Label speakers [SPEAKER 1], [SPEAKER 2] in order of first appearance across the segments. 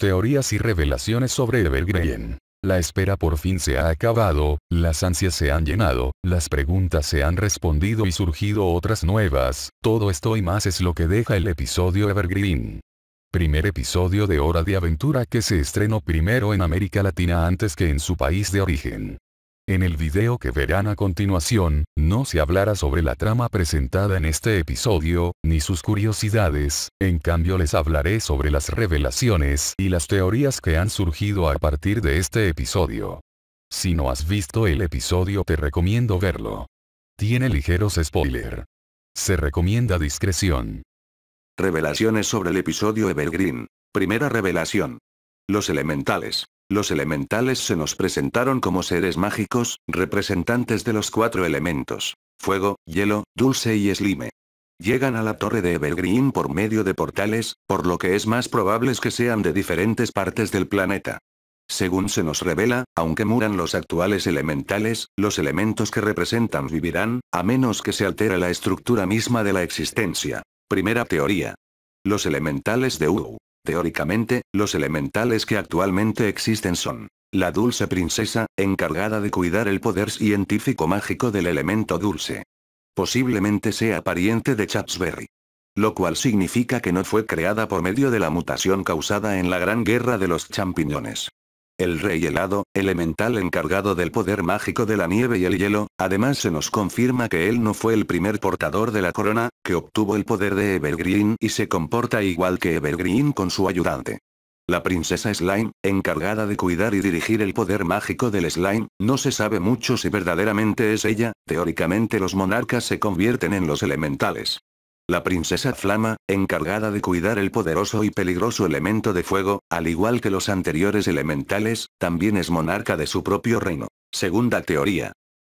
[SPEAKER 1] Teorías y revelaciones sobre Evergreen. La espera por fin se ha acabado, las ansias se han llenado, las preguntas se han respondido y surgido otras nuevas, todo esto y más es lo que deja el episodio Evergreen. Primer episodio de Hora de Aventura que se estrenó primero en América Latina antes que en su país de origen. En el video que verán a continuación, no se hablará sobre la trama presentada en este episodio, ni sus curiosidades, en cambio les hablaré sobre las revelaciones y las teorías que han surgido a partir de este episodio. Si no has visto el episodio te recomiendo verlo. Tiene ligeros spoiler. Se recomienda discreción. Revelaciones sobre el episodio Evergreen. Primera revelación.
[SPEAKER 2] Los elementales. Los elementales se nos presentaron como seres mágicos, representantes de los cuatro elementos. Fuego, hielo, dulce y slime. Llegan a la torre de Evergreen por medio de portales, por lo que es más probable que sean de diferentes partes del planeta. Según se nos revela, aunque muran los actuales elementales, los elementos que representan vivirán, a menos que se altere la estructura misma de la existencia. Primera teoría. Los elementales de U Teóricamente, los elementales que actualmente existen son la dulce princesa, encargada de cuidar el poder científico mágico del elemento dulce. Posiblemente sea pariente de Chapsberry. Lo cual significa que no fue creada por medio de la mutación causada en la Gran Guerra de los Champiñones el rey helado, elemental encargado del poder mágico de la nieve y el hielo, además se nos confirma que él no fue el primer portador de la corona, que obtuvo el poder de Evergreen y se comporta igual que Evergreen con su ayudante. La princesa Slime, encargada de cuidar y dirigir el poder mágico del Slime, no se sabe mucho si verdaderamente es ella, teóricamente los monarcas se convierten en los elementales. La princesa Flama, encargada de cuidar el poderoso y peligroso elemento de fuego, al igual que los anteriores elementales, también es monarca de su propio reino. Segunda teoría.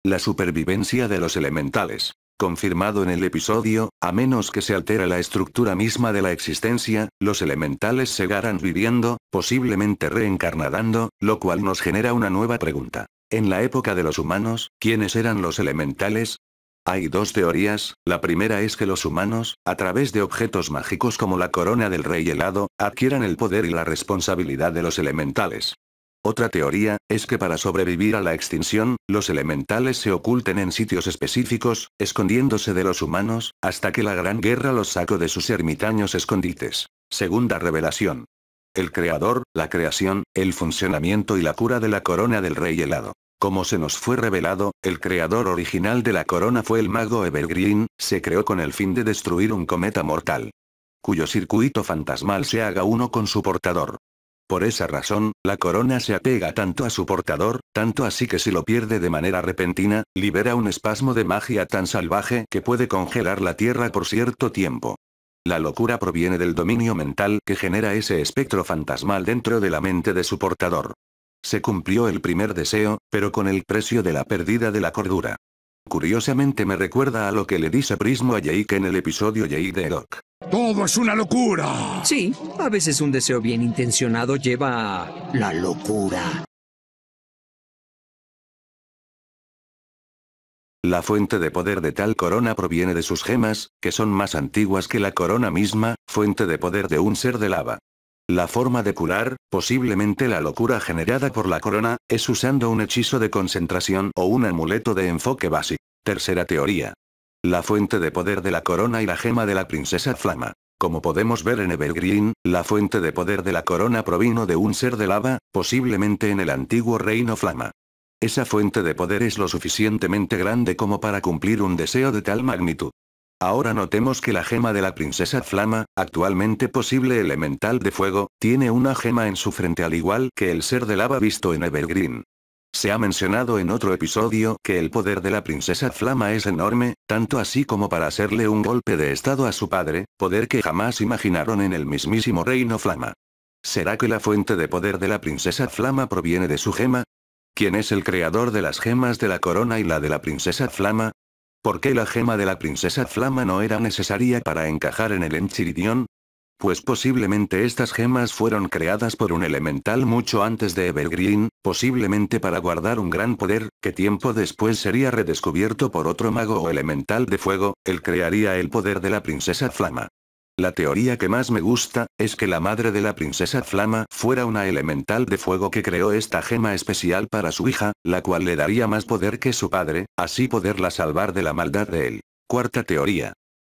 [SPEAKER 2] La supervivencia de los elementales. Confirmado en el episodio, a menos que se altera la estructura misma de la existencia, los elementales seguirán viviendo, posiblemente reencarnadando, lo cual nos genera una nueva pregunta. En la época de los humanos, ¿quiénes eran los elementales? Hay dos teorías, la primera es que los humanos, a través de objetos mágicos como la corona del rey helado, adquieran el poder y la responsabilidad de los elementales. Otra teoría, es que para sobrevivir a la extinción, los elementales se oculten en sitios específicos, escondiéndose de los humanos, hasta que la Gran Guerra los sacó de sus ermitaños escondites. Segunda revelación. El creador, la creación, el funcionamiento y la cura de la corona del rey helado. Como se nos fue revelado, el creador original de la corona fue el mago Evergreen, se creó con el fin de destruir un cometa mortal. Cuyo circuito fantasmal se haga uno con su portador. Por esa razón, la corona se apega tanto a su portador, tanto así que si lo pierde de manera repentina, libera un espasmo de magia tan salvaje que puede congelar la Tierra por cierto tiempo. La locura proviene del dominio mental que genera ese espectro fantasmal dentro de la mente de su portador. Se cumplió el primer deseo, pero con el precio de la pérdida de la cordura. Curiosamente me recuerda a lo que le dice Prismo a Jake en el episodio Jake de Doc. ¡Todo es una locura! Sí, a veces un deseo bien intencionado
[SPEAKER 1] lleva a la locura.
[SPEAKER 2] La fuente de poder de tal corona proviene de sus gemas, que son más antiguas que la corona misma, fuente de poder de un ser de lava. La forma de curar, posiblemente la locura generada por la corona, es usando un hechizo de concentración o un amuleto de enfoque básico. Tercera teoría. La fuente de poder de la corona y la gema de la princesa Flama. Como podemos ver en Evergreen, la fuente de poder de la corona provino de un ser de lava, posiblemente en el antiguo reino Flama. Esa fuente de poder es lo suficientemente grande como para cumplir un deseo de tal magnitud. Ahora notemos que la gema de la princesa Flama, actualmente posible elemental de fuego, tiene una gema en su frente al igual que el ser de lava visto en Evergreen. Se ha mencionado en otro episodio que el poder de la princesa Flama es enorme, tanto así como para hacerle un golpe de estado a su padre, poder que jamás imaginaron en el mismísimo reino Flama. ¿Será que la fuente de poder de la princesa Flama proviene de su gema? ¿Quién es el creador de las gemas de la corona y la de la princesa Flama? ¿Por qué la gema de la princesa Flama no era necesaria para encajar en el Enchiridion? Pues posiblemente estas gemas fueron creadas por un elemental mucho antes de Evergreen, posiblemente para guardar un gran poder, que tiempo después sería redescubierto por otro mago o elemental de fuego, él crearía el poder de la princesa Flama. La teoría que más me gusta, es que la madre de la princesa Flama fuera una elemental de fuego que creó esta gema especial para su hija, la cual le daría más poder que su padre, así poderla salvar de la maldad de él. Cuarta teoría.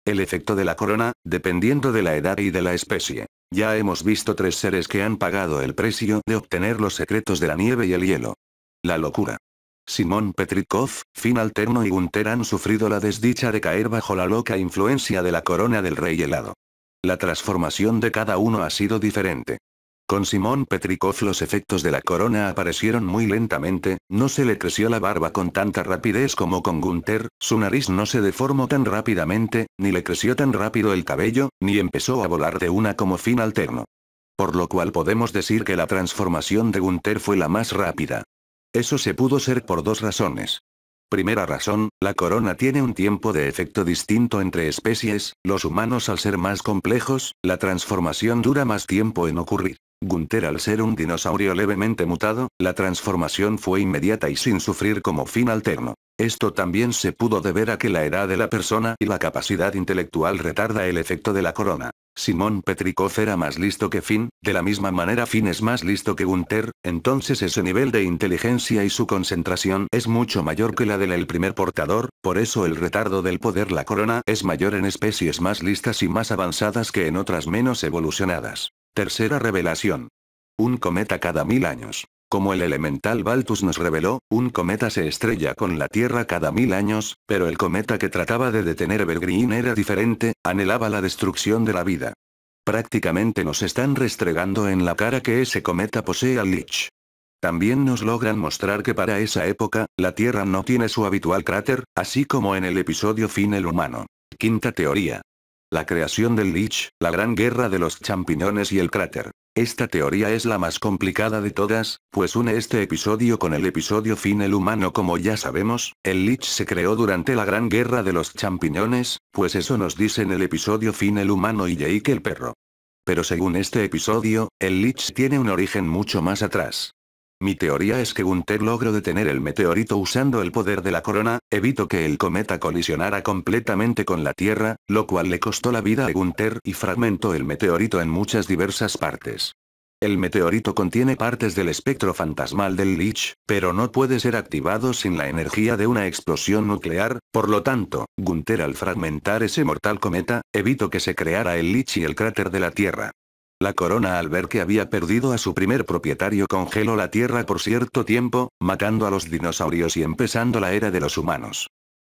[SPEAKER 2] El efecto de la corona, dependiendo de la edad y de la especie. Ya hemos visto tres seres que han pagado el precio de obtener los secretos de la nieve y el hielo. La locura. Simón Petrikov, Fin Alterno y Gunter han sufrido la desdicha de caer bajo la loca influencia de la corona del rey helado. La transformación de cada uno ha sido diferente. Con Simón Petrikov los efectos de la corona aparecieron muy lentamente, no se le creció la barba con tanta rapidez como con Gunther, su nariz no se deformó tan rápidamente, ni le creció tan rápido el cabello, ni empezó a volar de una como fin alterno. Por lo cual podemos decir que la transformación de Gunther fue la más rápida. Eso se pudo ser por dos razones. Primera razón, la corona tiene un tiempo de efecto distinto entre especies, los humanos al ser más complejos, la transformación dura más tiempo en ocurrir. Gunther al ser un dinosaurio levemente mutado, la transformación fue inmediata y sin sufrir como fin alterno. Esto también se pudo deber a que la edad de la persona y la capacidad intelectual retarda el efecto de la corona. Simón Petrikov era más listo que Finn, de la misma manera Finn es más listo que Gunther, entonces ese nivel de inteligencia y su concentración es mucho mayor que la del primer portador, por eso el retardo del poder la corona es mayor en especies más listas y más avanzadas que en otras menos evolucionadas. Tercera revelación. Un cometa cada mil años. Como el elemental Baltus nos reveló, un cometa se estrella con la Tierra cada mil años, pero el cometa que trataba de detener Evergreen era diferente, anhelaba la destrucción de la vida. Prácticamente nos están restregando en la cara que ese cometa posee al Lich. También nos logran mostrar que para esa época, la Tierra no tiene su habitual cráter, así como en el episodio Fin el Humano. Quinta teoría. La creación del Lich, la gran guerra de los champiñones y el cráter. Esta teoría es la más complicada de todas, pues une este episodio con el episodio fin el humano como ya sabemos, el Lich se creó durante la Gran Guerra de los Champiñones, pues eso nos dice en el episodio fin el humano y Jake el perro. Pero según este episodio, el Lich tiene un origen mucho más atrás. Mi teoría es que Gunther logró detener el meteorito usando el poder de la corona, evitó que el cometa colisionara completamente con la Tierra, lo cual le costó la vida a Gunther y fragmentó el meteorito en muchas diversas partes. El meteorito contiene partes del espectro fantasmal del Lich, pero no puede ser activado sin la energía de una explosión nuclear, por lo tanto, Gunther al fragmentar ese mortal cometa, evitó que se creara el Lich y el cráter de la Tierra. La corona al ver que había perdido a su primer propietario congeló la Tierra por cierto tiempo, matando a los dinosaurios y empezando la era de los humanos.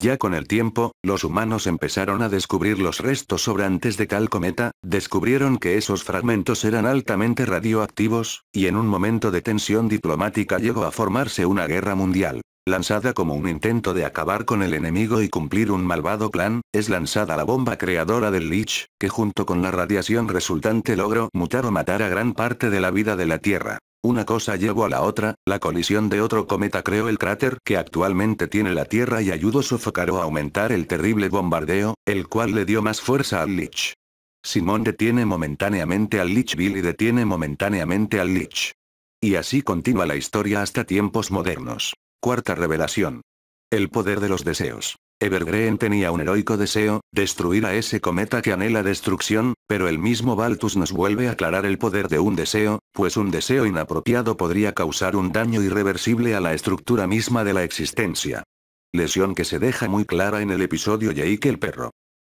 [SPEAKER 2] Ya con el tiempo, los humanos empezaron a descubrir los restos sobrantes de tal cometa, descubrieron que esos fragmentos eran altamente radioactivos, y en un momento de tensión diplomática llegó a formarse una guerra mundial lanzada como un intento de acabar con el enemigo y cumplir un malvado plan, es lanzada la bomba creadora del Lich, que junto con la radiación resultante logró mutar o matar a gran parte de la vida de la Tierra. Una cosa llevó a la otra, la colisión de otro cometa creó el cráter que actualmente tiene la Tierra y ayudó sofocar a aumentar el terrible bombardeo, el cual le dio más fuerza al Lich. Simón detiene momentáneamente al Lich, y detiene momentáneamente al Lich. Y así continúa la historia hasta tiempos modernos. Cuarta revelación. El poder de los deseos. Evergreen tenía un heroico deseo, destruir a ese cometa que anhela destrucción, pero el mismo Baltus nos vuelve a aclarar el poder de un deseo, pues un deseo inapropiado podría causar un daño irreversible a la estructura misma de la existencia. Lesión que se deja muy clara en el episodio Jake el perro.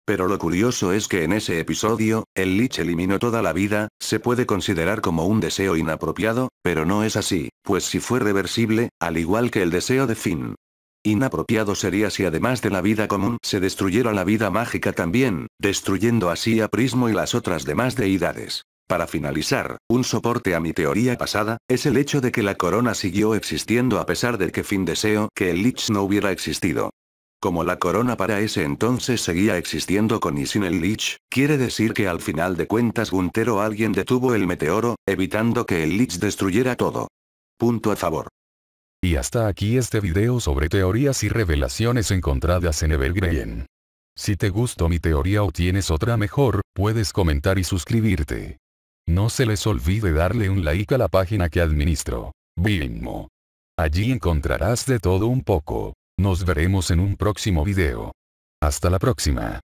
[SPEAKER 2] Pero lo curioso es que en ese episodio, el Lich eliminó toda la vida, se puede considerar como un deseo inapropiado, pero no es así, pues si fue reversible, al igual que el deseo de Finn. Inapropiado sería si además de la vida común se destruyera la vida mágica también, destruyendo así a Prismo y las otras demás deidades. Para finalizar, un soporte a mi teoría pasada, es el hecho de que la corona siguió existiendo a pesar de que fin deseó que el Lich no hubiera existido. Como la corona para ese entonces seguía existiendo con y sin el Lich, quiere decir que al final de cuentas untero alguien detuvo el meteoro, evitando que
[SPEAKER 1] el Lich destruyera todo. Punto a favor. Y hasta aquí este video sobre teorías y revelaciones encontradas en Evergreen. Si te gustó mi teoría o tienes otra mejor, puedes comentar y suscribirte. No se les olvide darle un like a la página que administro. Bimmo. Allí encontrarás de todo un poco. Nos veremos en un próximo video. Hasta la próxima.